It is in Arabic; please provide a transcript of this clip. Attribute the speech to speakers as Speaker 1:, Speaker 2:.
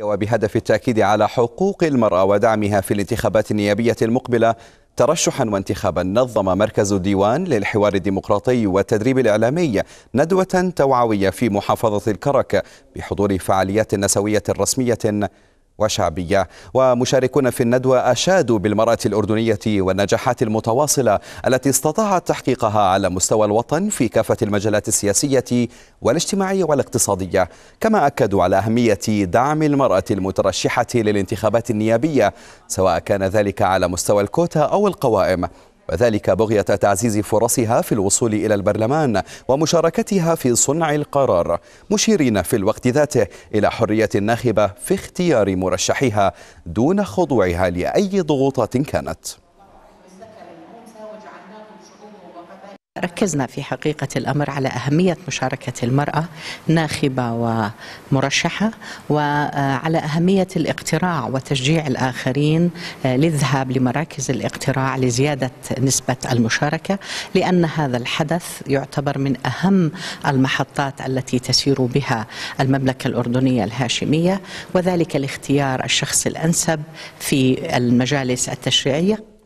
Speaker 1: وبهدف التأكيد على حقوق المرأة ودعمها في الانتخابات النيابية المقبلة ترشحا وانتخابا نظم مركز الديوان للحوار الديمقراطي والتدريب الإعلامي ندوة توعوية في محافظة الكرك بحضور فعاليات نسوية رسمية وشعبية ومشاركون في الندوة أشادوا بالمرأة الأردنية والنجاحات المتواصلة التي استطاعت تحقيقها على مستوى الوطن في كافة المجالات السياسية والاجتماعية والاقتصادية كما أكدوا على أهمية دعم المرأة المترشحة للانتخابات النيابية سواء كان ذلك على مستوى الكوتا أو القوائم وذلك بغية تعزيز فرصها في الوصول إلى البرلمان ومشاركتها في صنع القرار مشيرين في الوقت ذاته إلى حرية الناخبة في اختيار مرشحها دون خضوعها لأي ضغوطات كانت
Speaker 2: ركزنا في حقيقة الأمر على أهمية مشاركة المرأة ناخبة ومرشحة وعلى أهمية الاقتراع وتشجيع الآخرين للذهاب لمراكز الاقتراع لزيادة نسبة المشاركة لأن هذا الحدث يعتبر من أهم المحطات التي تسير بها المملكة الأردنية الهاشمية وذلك لاختيار الشخص الأنسب في المجالس التشريعية